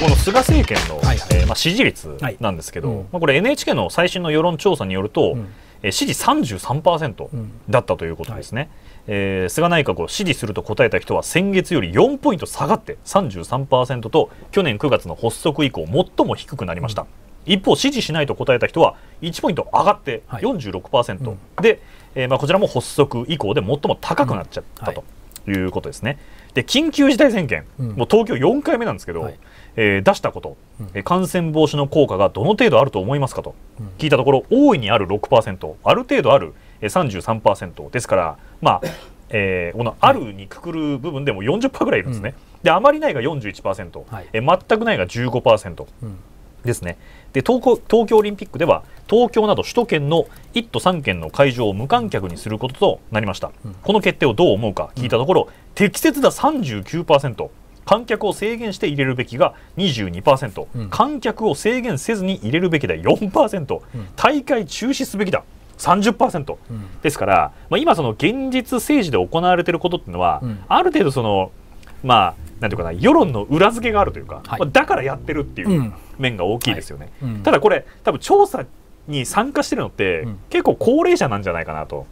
この菅政権の、えま支持率なんですけど、はいまあ、これ NHK の最新の世論調査によると、うん、え支持33%だったということですね、はいえー、菅内閣を支持すると答えた人は先月より4ポイント下がって33%と去年9月の発足以降最も低くなりました、うん、一方支持しないと答えた人は1ポイント上がって46%、はいで、えーまあ、こちらも発足以降で最も高くなっちゃったと。うんはいいうことですね。で緊急事態宣言、うん、もう東京4回目なんですけど、はい、えー、出したこと、うん、感染防止の効果がどの程度あると思いますかと聞いたところ、うん、大いにある6%、ある程度ある33%ですから、まあえー、このあるにくくる部分でも40%ぐらいいるんですね、であまりないが41%、はいえー、全くないが15%。うんですねで東東京オリンピックでは東京など首都圏の1都3県の会場を無観客にすることとなりました、うん、この決定をどう思うか聞いたところ、うん、適切だ39%観客を制限して入れるべきが22%、うん、観客を制限せずに入れるべきだ4%、うん、大会中止すべきだ30%、うん、ですから、まあ、今、その現実政治で行われていることっていうのは、うん、ある程度その、まあ、なんていうかな世論の裏付けがあるというか、はい、まあ、だからやってるっていう面が大きいですよね。うんはい、ただこれ多分調査に参加してるのって、結構高齢者なんじゃないかなと。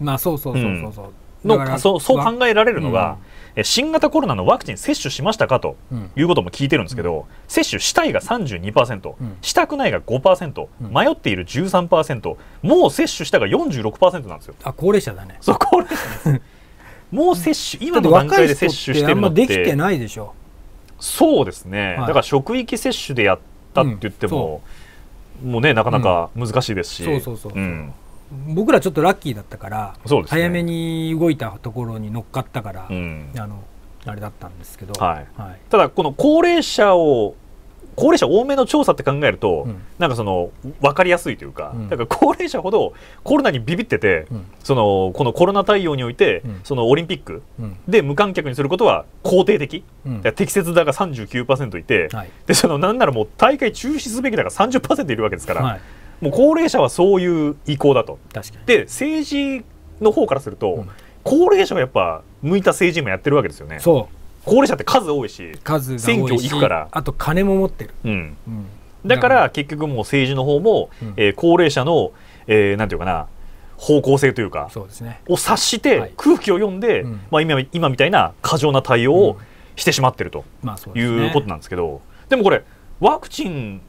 まあそうそうそうそうそう。のそうそう考えられるのが、うん、新型コロナのワクチン接種しましたかということも聞いてるんですけど、うん、接種したいが32%、うん、したくないが5%、うん、迷っている13%もう接種したが46%なんですよあ高齢者だねそう高齢者です もう接種、今の段階で接種してるのできてないでしょそうですね、はい、だから職域接種でやったって言っても、うん、もうねなかなか難しいですし、そうそうそう、僕らちょっとラッキーだったから、ね、早めに動いたところに乗っかったから、あのあれだったんですけど、はいはい、ただこの高齢者を高齢者多めの調査って考えると、うん、なんかその分かりやすいというか、うん、だから高齢者ほどコロナにビビってて、うん、そのこのコロナ対応において、そのオリンピックで無観客にすることは肯定的、適切だが39%いて、はい、でそのなんならもう大会中止すべきだが30%いるわけですから、はい、もう高齢者はそういう意向だと。で政治の方からすると、高齢者はやっぱ向いた政治もやってるわけですよね。そう高齢者って数多いし数が選挙行くからあと金も持ってる、うんだから結局もう政治の方も、うん、えー、高齢者の、えー、なんていうかな方向性というかそうです、ね、を察して、空気を読んで、うん、まあ今、今みたいな過剰な対応をしてしまってると、うん、まあそうでね、いうことなんですけどでもこれワクチン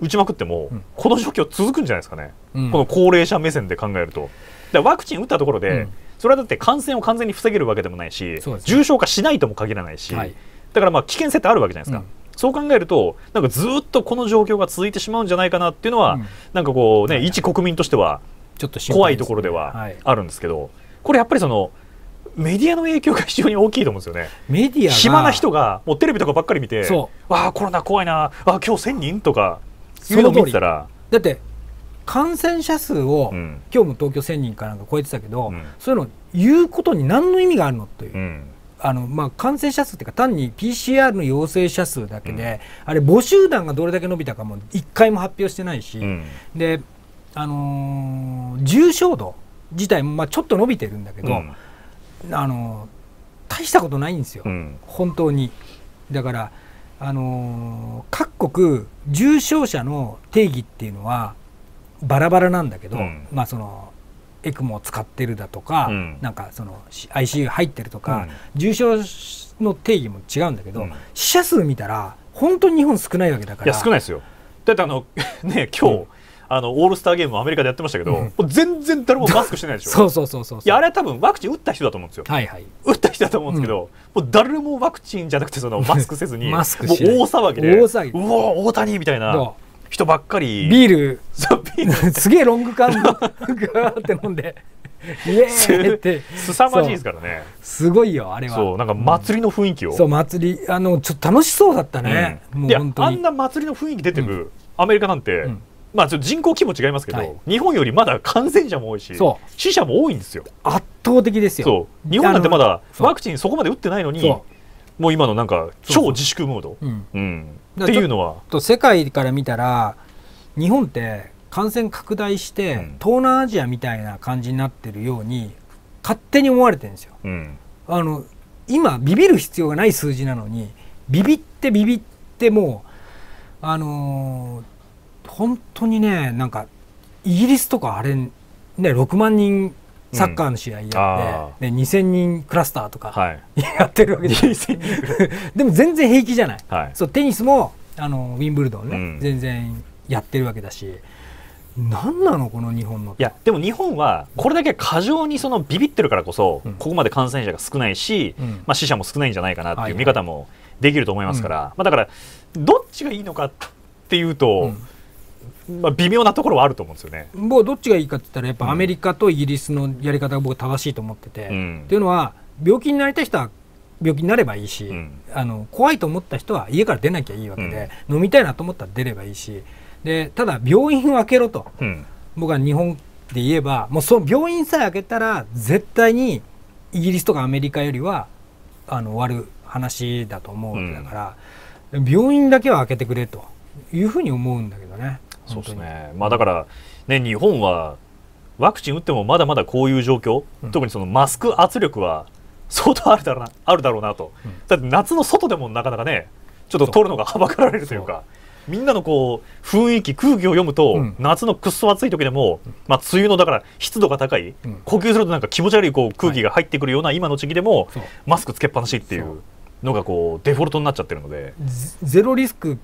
打ちまくっても、この状況続くんじゃないですかね、この高齢者目線で考えると。だワクチン打ったところで、それはだって感染を完全に防げるわけでもないし、ね、重症化しないとも限らないし、はい、だからまあ危険性ってあるわけじゃないですか。うんそう考えると、なんかずっとこの状況が続いてしまうんじゃないかなっていうのは、うん、なんかこうね、一国民としては、ちょっと怖いところではあるんですけど、ねはい、これやっぱりその、メディアの影響が非常に大きいと思うんですよね。メディア暇な人が、もうテレビとかばっかり見て、わあ、コロナ怖いな、あ今日1000人とか、そういうの見てたら。だって感染者数を、うん、今日も東京1000人かなんか超えてたけど、うん、そういうのを言うことに何の意味があるのという。うんあのまあ、感染者数というか単に PCR の陽性者数だけで、うん、あれ募集団がどれだけ伸びたかも1回も発表してないし、うん、であのー、重症度自体もまあちょっと伸びてるんだけど、うん、あのー、大したことないんですよ、本当に。だから、あのー、各国重症者の定義っていうのはバラバラなんだけど、うん、まあそのエクモを使ってるだとか、うん、なんかその ICU 入ってるとか、うん、重症の定義も違うんだけど、死者数見たら本当に日本少ないわけだからいや少ないですよだってあの ね今日、あのオールスターゲームアメリカでやってましたけど、うん、全然誰もマスクしてないでしょそうそうそうそういやあれは多分ワクチン打った人だと思うんですよ、はいはい、打った人だと思うんですけど、うん、もう誰もワクチンじゃなくてそのマスクせずに マスクもう大騒ぎで大騒ぎうお大谷みたいな人ばっかりビール そうビール すげえロング缶ガーって飲んで イエーってすさまじいですからねすごいよあれはそうなんか祭りの雰囲気を、うん、そう祭りあのちょっと楽しそうだったね、うん、もう本当にあんな祭りの雰囲気出てる、うん、アメリカなんて、うんまあ、人口規模違いますけど、はい、日本よりまだ感染者も多いし死者も多いんですよ圧倒的ですよ日本なんてまだワクチンそこまで打ってないのにもう今のなんか超自粛ムード、っていうのはと世界から見たら日本って感染拡大して、うん、東南アジアみたいな感じになってるように勝手に思われてるんですよ、あの今ビビる必要がない数字なのにビビってビビってもうあのー、本当にねなんかイギリスとかあれね6万人サッカーの試合やって、うん、で2,000人クラスターとか やってるわけで、すなはい、でも全然平気じゃない、はい、そうテニスもあのウィンブルドンね、うん、全然やってるわけだし何なのこの日本のいやでも日本はこれだけ過剰にそのビビってるからこそ、うん、ここまで感染者が少ないし、うん、まあ、死者も少ないんじゃないかなっていう見方もできると思いますから、はいはい、まあ、だからどっちがいいのかっていうと。うんまあ、微妙なところはあると思うんですよねうどっちがいいかって言ったらやっぱアメリカとイギリスのやり方が僕正しいと思ってて、うん、っていうのは病気になりたい人は病気になればいいし、うん、あの怖いと思った人は家から出なきゃいいわけで、うん、飲みたいなと思ったら出ればいいしでただ病院を開けろと、僕は日本で言えばもうその病院さえ開けたら絶対にイギリスとかアメリカよりはあの終わる話だと思うわけだから、病院だけは開けてくれというふうに思うんだけどね。そうですね、まあ、だから、ね、日本はワクチン打ってもまだまだこういう状況、うん、特にそのマスク圧力は相当あるだろうなあるだろうなと、だって夏の外でもなかなかねちょっと取るのがはばかられるというか。みんなのこう雰囲気空気を読むと、うん、夏のくっそ暑い時でも、まあ、梅雨のだから湿度が高い、呼吸するとなんか気持ち悪いこう空気が入ってくるような今の時期でも、マスクつけっぱなしっていうのがこうデフォルトになっちゃってるのでゼロリスク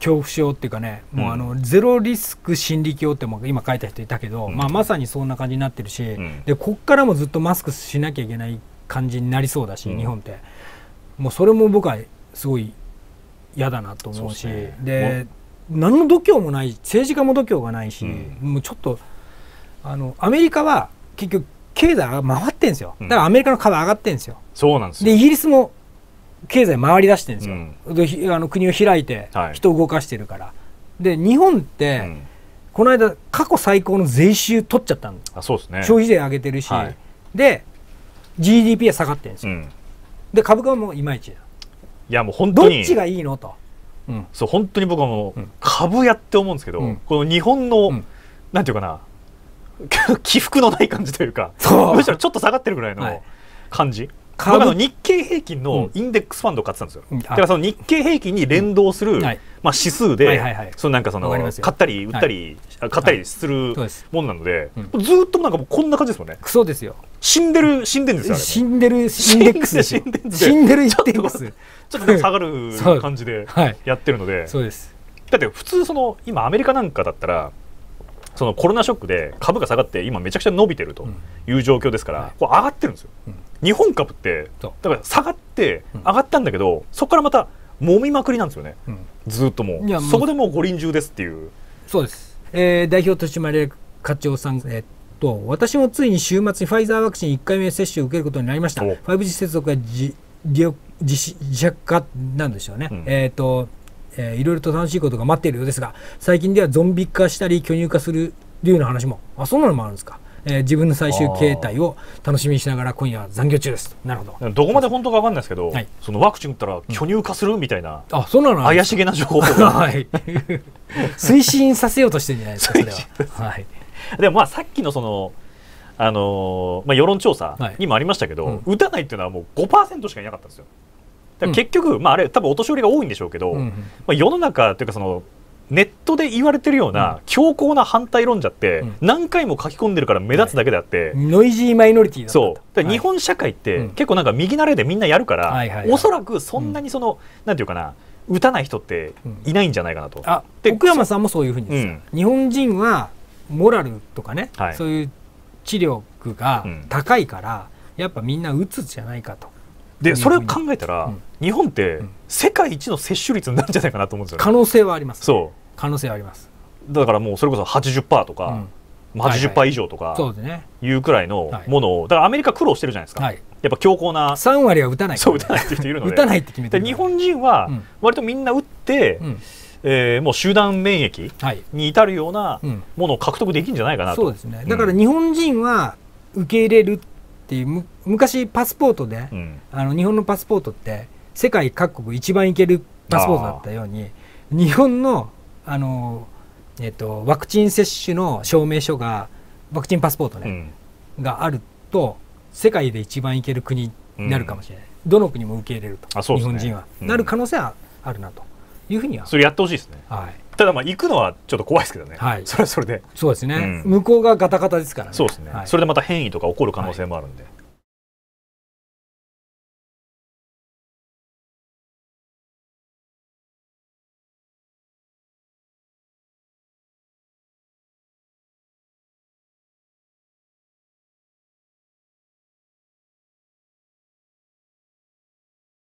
恐怖症っていうかね、もうあのゼロリスク心理教っても今書いた人いたけど、うん、まあ、まさにそんな感じになってるし、うん、でこっからもずっとマスクしなきゃいけない感じになりそうだし、うん、日本ってもうそれも僕はすごい嫌だなと思うしで、ね、何の度胸もない政治家も度胸がないし、もうちょっとあのアメリカは結局経済が回ってんですよだからアメリカの株上がってんですよそうなんですでイギリスも経済回りだしてるんですよ、うん、あの国を開いて人を動かしてるから、はい、で日本って、うん、この間過去最高の税収取っちゃったんですあそうです、ね、消費税上げてるし、はい、で GDP は下がってるんですよ、うん、で株価もいまいちいやもう本当にどっちがいいのと、うん、そう本当に僕はもう株やって思うんですけど、この日本の、なんていうかな 起伏のない感じというかむしろちょっと下がってるぐらいの感じ、はい株の日経平均のインデックスファンドを買ってたんですよ、うん、だからその日経平均に連動する、うん、まあ、指数で、はいはいはい、そのなんかその買ったり売ったり、はい、買ったりするもんなので、はい、ずっとなんかこんな感じですもんねクソですよ死んでる死んでるんですよ死んでるインデックスで死んでる死んでるインデックスちょっと下がる感じで やってるので、そうですだって普通その今アメリカなんかだったらそのコロナショックで株が下がって今めちゃくちゃ伸びてるという状況ですから、こで上がってるんですよ、うん日本株ってだから下がって上がったんだけど、うん、そこからまた揉みまくりなんですよね、うん、ずっともうそこでもう五輪中ですっていうそうです、えー、代表しま役課長さん、えーと私もついに週末にファイザーワクチン1回目接種を受けることになりました 5G 接続が自社化なんでしょうね、うん、えっ、ー、と、えー、いろいろと楽しいことが待っているようですが最近ではゾンビ化したり巨乳化するというような話もあそんなのもあるんですかえー、自分の最終形態を楽しみにしながら今夜は残業中ですなるほどどこまで本当か分かんないですけど、はい、そのワクチン打ったら巨乳化するみたいな、あそうなの怪しげな情報とか、はい、推進させようとしてるんじゃないですかそれは、はい、でもまあさっきのそのあのー、まあ、世論調査にもありましたけど、はいうん、打たないっていうのはもう5%しかいなかったんですよ。結局、うん、まあ、あれ多分お年寄りが多いんでしょうけど、うんうん、まあ、世の中というかそのネットで言われてるような強硬な反対論者って何回も書き込んでるから目立つだけであって、はい、ノイジーマイノリティだそう日本社会って結構なんか右慣れでみんなやるから、はおそらくそんなにその、なんていうかな打たない人っていないんじゃないかなと。うん、奥山さんもそういうふうにです、うん、日本人はモラルとかね、はい、そういう知力が高いから、やっぱみんな打つじゃないかと。でそれを考えたら、日本って世界一の接種率になるんじゃないかなと思うんですよ、ね、可能性はありますそう可能性はありますだからもうそれこそ80%とか、うん、80%以上とかいうくらいのものをだからアメリカ苦労してるじゃないですか、はい、やっぱ強硬な3割は打たないそう打たないって人るので打たないって決めて日本人は割とみんな打って、うん、えー、もう集団免疫に至るようなものを獲得できるんじゃないかなと、そうですねだから日本人は受け入れるっていう昔パスポートで、うん、あの日本のパスポートって世界各国一番行けるパスポートだったように日本のあの、えっと、ワクチン接種の証明書がワクチンパスポートね、うん、があると世界で一番行ける国になるかもしれない、うん、どの国も受け入れると、ね、日本人は、なる可能性はあるなというふうにはそれやってほしいですね。はいただまあ行くのはちょっと怖いですけどね、はい、それはそれでそうですね、うん、向こうがガタガタですからねそうですね、はい、それでまた変異とか起こる可能性もあるんで、はい